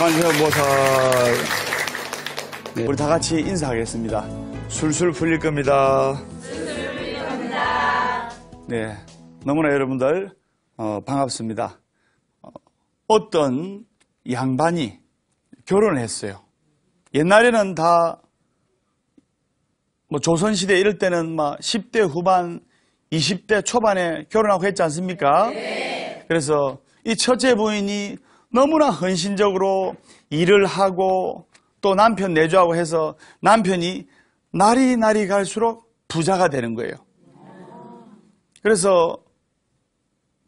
관세음보살. 네, 우리 다 같이 인사하겠습니다. 술술 풀릴 겁니다. 술술 풀릴 겁니다. 네, 너무나 여러분들 어, 반갑습니다. 어, 떤 양반이 결혼을 했어요. 옛날에는 다 뭐 조선시대 이럴 때는 막 10대 후반, 20대 초반에 결혼하고 했지 않습니까? 네. 그래서 이 첫째 부인이 너무나 헌신적으로 일을 하고 또 남편 내조하고 해서 남편이 날이 날이 갈수록 부자가 되는 거예요. 그래서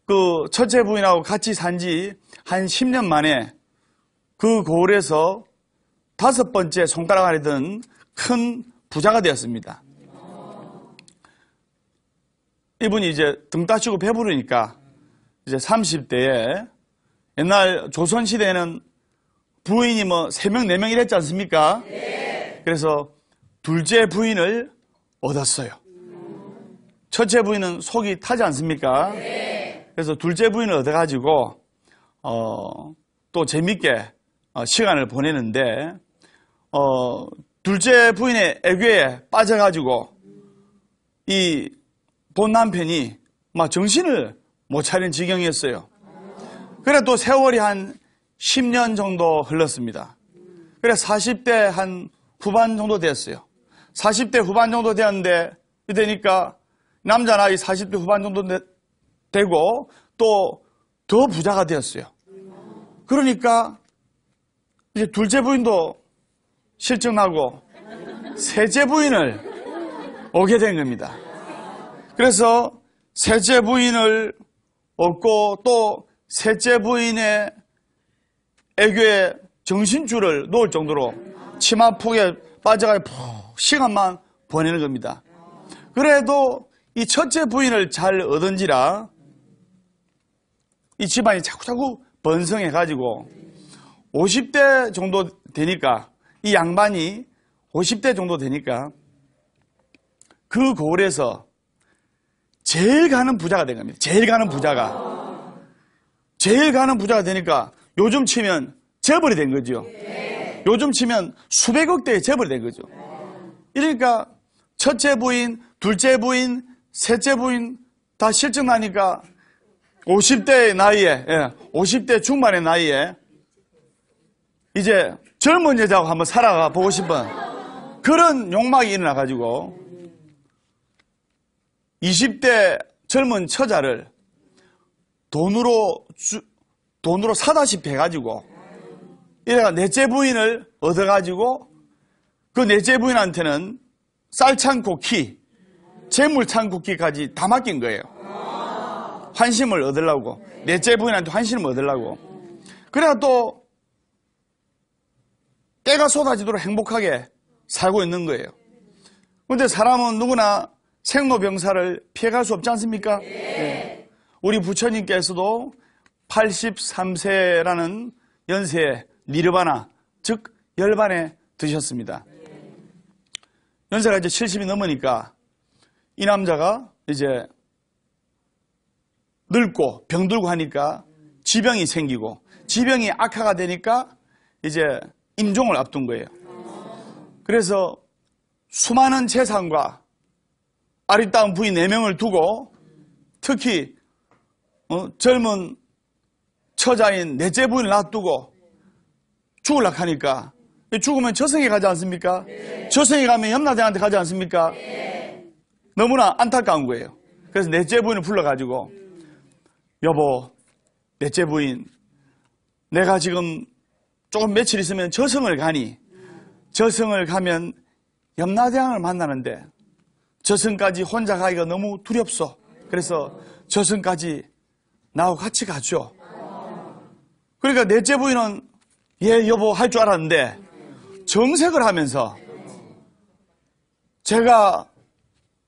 그 첫째 부인하고 같이 산 지 한 10년 만에 그 고을에서 다섯 번째 손가락 안에 든큰 부자가 되었습니다. 이분이 이제 등 따시고 배부르니까 이제 30대에 옛날 조선시대에는 부인이 뭐 3명, 4명 이랬지 않습니까? 그래서 둘째 부인을 얻었어요. 첫째 부인은 속이 타지 않습니까? 그래서 둘째 부인을 얻어가지고, 어, 또 재밌게 어, 시간을 보내는데, 어, 둘째 부인의 애교에 빠져가지고, 이 본 남편이 막 정신을 못 차린 지경이었어요. 그래 도 세월이 한 10년 정도 흘렀습니다. 그래 40대 한 후반 정도 됐어요. 40대 후반 정도 되었는데 이되니까 남자 나이 40대 후반 정도 되고 또 더 부자가 되었어요. 그러니까 이제 둘째 부인도 실증나고 세째 부인을 오게 된 겁니다. 그래서 세째 부인을 얻고 또 셋째 부인의 애교에 정신줄을 놓을 정도로 치마폭에 빠져가 푹 시간만 보내는 겁니다. 그래도 이 첫째 부인을 잘 얻은지라 이 집안이 자꾸자꾸 번성해가지고 50대 정도 되니까 이 양반이 50대 정도 되니까 그 고을에서 제일 가는 부자가 된 겁니다. 제일 가는 부자가. 제일 가는 부자가 되니까 요즘 치면 재벌이 된 거죠. 네. 요즘 치면 수백억 대의 재벌이 된 거죠. 이러니까 첫째 부인, 둘째 부인, 셋째 부인 다 실증나니까 50대 의 나이에, 예, 50대 중반의 나이에 이제 젊은 여자하고 한번 살아가 보고 싶은 그런 욕망이 일어나가지고 20대 젊은 처자를 돈으로 주, 돈으로 사다시피 해가지고 이래가 넷째 부인을 얻어가지고 그 넷째 부인한테는 쌀 창고 키, 재물 창고 키까지 다 맡긴 거예요. 환심을 얻으려고 넷째 부인한테 환심을 얻으려고 그래야 또 때가 쏟아지도록 행복하게 살고 있는 거예요. 그런데 사람은 누구나 생로병사를 피해갈 수 없지 않습니까? 네. 우리 부처님께서도 83세라는 연세에 니르바나, 즉 열반에 드셨습니다. 연세가 이제 70이 넘으니까 이 남자가 이제 늙고 병들고 하니까 지병이 생기고 지병이 악화가 되니까 이제 임종을 앞둔 거예요. 그래서 수많은 재산과 아리따운 부인 4명을 두고 특히 어? 젊은 처자인 내째 부인 놔두고 죽을라 하니까 죽으면 저승에 가지 않습니까? 네. 저승에 가면 염라대왕한테 가지 않습니까? 네. 너무나 안타까운 거예요. 그래서 내째 부인을 불러가지고 여보, 내째 부인, 내가 지금 조금 며칠 있으면 저승을 가니 저승을 가면 염라대왕을 만나는데 저승까지 혼자 가기가 너무 두렵소. 그래서 저승까지 나하고 같이 가죠. 그러니까 넷째 부인은 예 여보 할 줄 알았는데 정색을 하면서 제가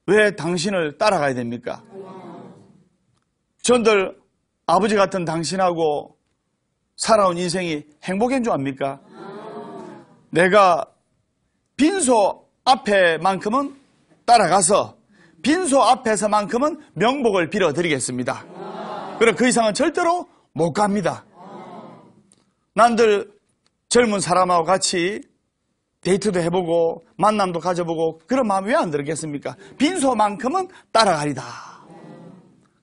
왜 당신을 따라가야 됩니까? 전들 아버지 같은 당신하고 살아온 인생이 행복한 줄 압니까? 내가 빈소 앞에만큼은 따라가서 빈소 앞에서만큼은 명복을 빌어드리겠습니다. 그래 그 이상은 절대로 못 갑니다. 난들 젊은 사람하고 같이 데이트도 해보고 만남도 가져보고 그런 마음이 왜 안 들겠습니까? 빈소만큼은 따라가리다.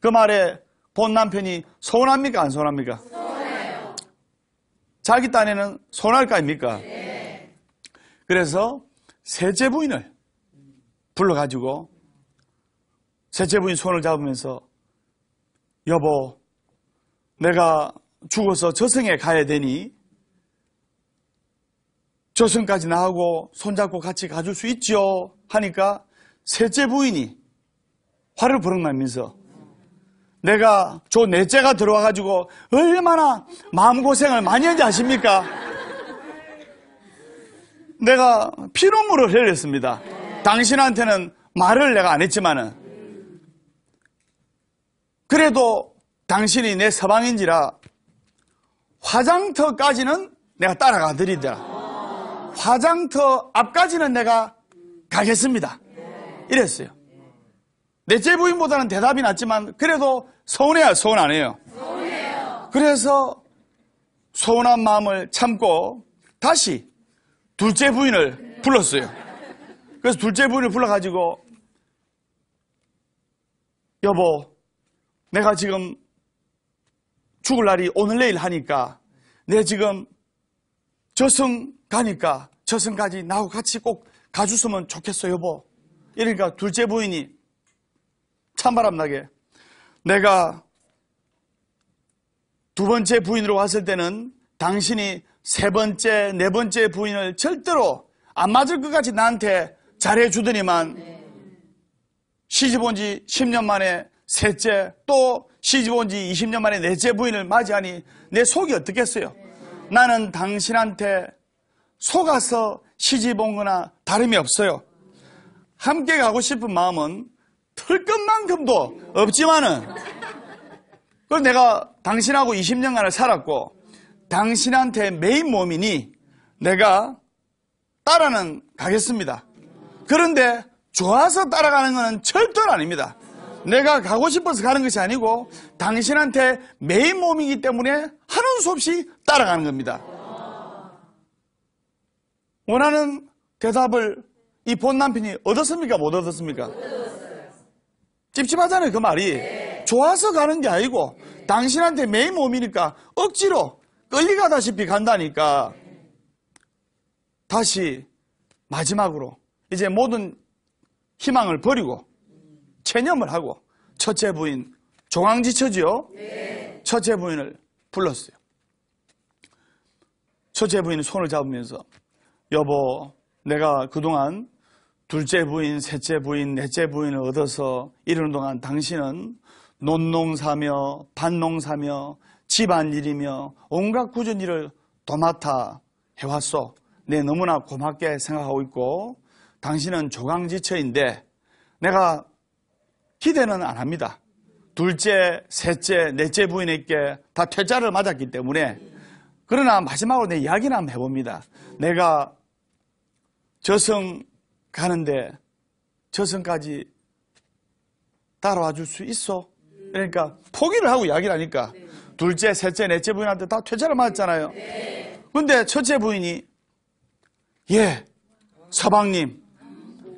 그 말에 본 남편이 서운합니까? 안 서운합니까? 서운해요. 자기 딴에는 서운할 거 아닙니까? 네. 그래서 셋째 부인을 불러가지고 셋째 부인 손을 잡으면서 여보, 내가 죽어서 저승에 가야 되니 저승까지 나하고 손잡고 같이 가줄 수 있지요? 하니까 셋째 부인이 화를 부럭나면서 내가 저 넷째가 들어와가지고 얼마나 마음고생을 많이 했는지 아십니까? 내가 피눈물을 흘렸습니다. 당신한테는 말을 내가 안 했지만은 그래도 당신이 내 서방인지라 화장터까지는 내가 따라가 드리더라. 화장터 앞까지는 내가 가겠습니다. 이랬어요. 넷째 부인보다는 대답이 낫지만 그래도 서운해요, 서운 안 해요? 서운해요. 그래서 서운한 마음을 참고 다시 둘째 부인을 불렀어요. 그래서 둘째 부인을 불러가지고 여보, 내가 지금 죽을 날이 오늘 내일 하니까 내 지금 저승 가니까 저승까지 나하고 같이 꼭가줬으면 좋겠어 여보 이러니까 둘째 부인이 찬바람나게 내가 두 번째 부인으로 왔을 때는 당신이 세 번째, 네 번째 부인을 절대로 안 맞을 것 같이 나한테 잘해주더니만 시집 온 지 10년 만에 셋째 또 시집 온지 20년 만에 넷째 부인을 맞이하니 내 속이 어떻겠어요? 나는 당신한테 속아서 시집 온 거나 다름이 없어요. 함께 가고 싶은 마음은 털 것만큼도 없지만은 그걸 내가 당신하고 20년간을 살았고 당신한테 매인 몸이니 내가 따라는 가겠습니다. 그런데 좋아서 따라가는 것은 절대로 아닙니다. 내가 가고 싶어서 가는 것이 아니고 당신한테 매인 몸이기 때문에 하는 수 없이 따라가는 겁니다. 원하는 대답을 이 본 남편이 얻었습니까? 못 얻었습니까? 찝찝하잖아요, 그 말이. 좋아서 가는 게 아니고 당신한테 매인 몸이니까 억지로 끌리가다시피 간다니까. 다시 마지막으로 이제 모든 희망을 버리고 체념을 하고 첫째 부인 종황지처지요. 네. 첫째 부인을 불렀어요. 첫째 부인은 손을 잡으면서 여보 내가 그동안 둘째 부인, 셋째 부인, 넷째 부인을 얻어서 이러는 동안 당신은 논농사며 반농사며 집안일이며 온갖 꾸준 일을 도맡아 해왔소. 내 너무나 고맙게 생각하고 있고 당신은 조강지처인데 내가 기대는 안 합니다. 둘째, 셋째, 넷째 부인에게 다퇴자를 맞았기 때문에 그러나 마지막으로 내 이야기는 한번 해봅니다. 내가 저승 가는데 저승까지 따라와 줄 수 있어? 그러니까 포기를 하고 이야기를 하니까 둘째, 셋째, 넷째 부인한테 다퇴자를 맞았잖아요. 근데 첫째 부인이 예, 서방님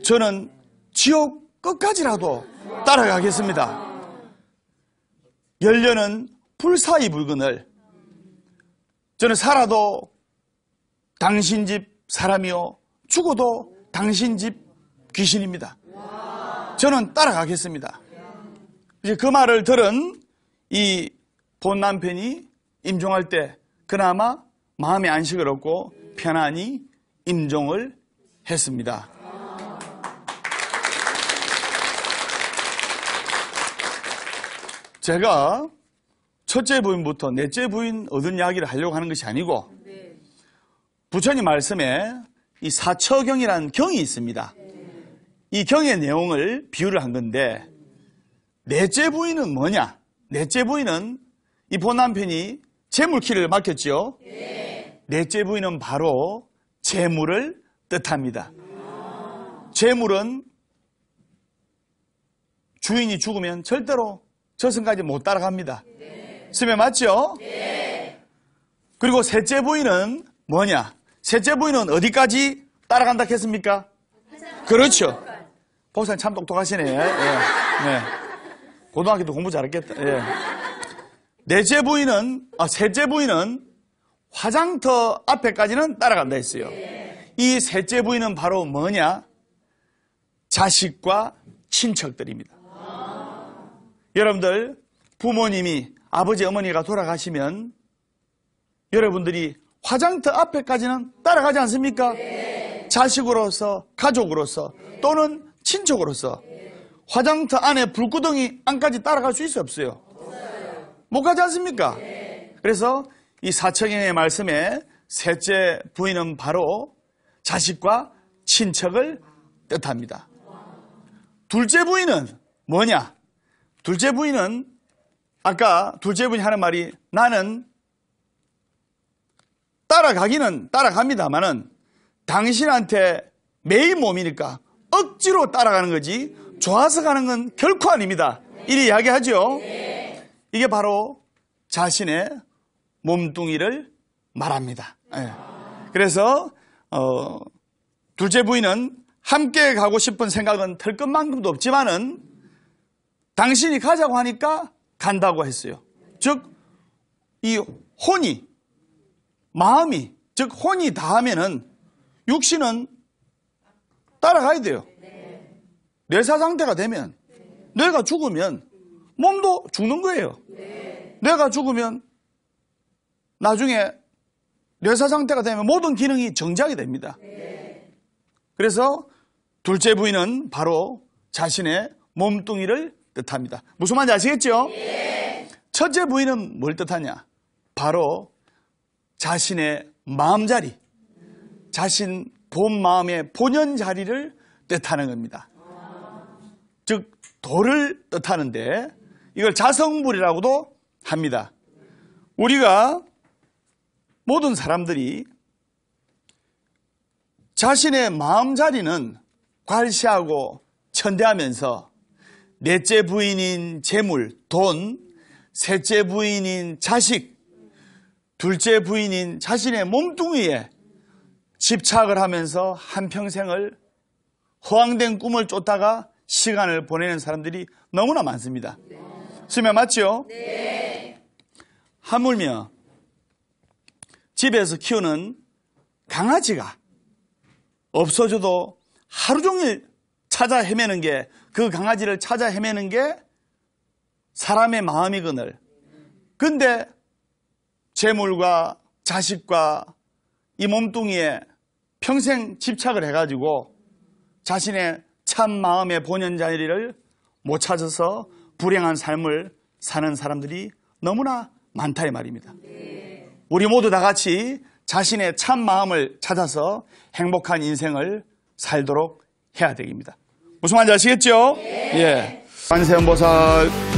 저는 지옥 끝까지라도 따라가겠습니다. 열려는 불사의 물건을 저는 살아도 당신 집 사람이요 죽어도 당신 집 귀신입니다. 저는 따라가겠습니다. 이제 그 말을 들은 이 본 남편이 임종할 때 그나마 마음의 안식을 얻고 편안히 임종을 했습니다. 제가 첫째 부인부터 넷째 부인 얻은 이야기를 하려고 하는 것이 아니고 네. 부처님 말씀에 이 사처경이라는 경이 있습니다. 이 경의 내용을 비유를 한 건데 넷째 부인은 뭐냐? 넷째 부인은 이 본 남편이 재물키를 맡겼지요. 넷째 부인은 바로 재물을 뜻합니다. 재물은 주인이 죽으면 절대로 저승까지 못 따라갑니다. 네. 스매 맞죠? 네. 그리고 셋째 부인은 뭐냐? 셋째 부인은 어디까지 따라간다 했습니까? 그렇죠. 보사님 참 똑똑하시네. 예. 예. 고등학교도 공부 잘했겠다. 예. 넷째 부인은, 아, 셋째 부인은 화장터 앞에까지는 따라간다 했어요. 이 셋째 부인은 바로 뭐냐? 자식과 친척들입니다. 여러분들 부모님이 아버지 어머니가 돌아가시면 여러분들이 화장터 앞에까지는 따라가지 않습니까? 네. 자식으로서 가족으로서 네. 또는 친척으로서 네. 화장터 안에 불구덩이 안까지 따라갈 수 있어요 없어요? 없어요. 못 가지 않습니까? 그래서 이 사청인의 말씀에 셋째 부인은 바로 자식과 친척을 뜻합니다. 둘째 부인은 뭐냐? 둘째 부인은 아까 둘째 부인이 하는 말이 나는 따라가기는 따라갑니다만은 당신한테 매일 몸이니까 억지로 따라가는 거지 좋아서 가는 건 결코 아닙니다. 이리 이야기하죠. 이게 바로 자신의 몸뚱이를 말합니다. 예. 그래서 어, 둘째 부인은 함께 가고 싶은 생각은 털 것만큼도 없지만은 당신이 가자고 하니까 간다고 했어요. 즉, 이 혼이, 마음이, 즉, 혼이 다하면은 육신은 따라가야 돼요. 뇌사 상태가 되면, 뇌가 죽으면 몸도 죽는 거예요. 뇌가 죽으면 나중에 뇌사 상태가 되면 모든 기능이 정지하게 됩니다. 그래서 둘째 부인은 바로 자신의 몸뚱이를 뜻합니다. 무슨 말인지 아시겠죠? 첫째 부인은 뭘 뜻하냐? 바로 자신의 마음자리, 자신 본 마음의 본연 자리를 뜻하는 겁니다. 즉 도를 뜻하는데 이걸 자성불이라고도 합니다. 우리가 모든 사람들이 자신의 마음자리는 괄시하고 천대하면서 넷째 부인인 재물, 돈, 셋째 부인인 자식, 둘째 부인인 자신의 몸뚱이에 집착을 하면서 한평생을 허황된 꿈을 쫓다가 시간을 보내는 사람들이 너무나 많습니다. 수면 맞죠? 네. 하물며 집에서 키우는 강아지가 없어져도 하루 종일 찾아 헤매는 게 그 강아지를 찾아 헤매는 게 사람의 마음이거늘. 근데 재물과 자식과 이 몸뚱이에 평생 집착을 해가지고 자신의 참 마음의 본연 자리를 못 찾아서 불행한 삶을 사는 사람들이 너무나 많다 이 말입니다. 우리 모두 다 같이 자신의 참 마음을 찾아서 행복한 인생을 살도록 해야 됩니다. 무슨 말인지 아시겠죠? 예. 예. 관세음보살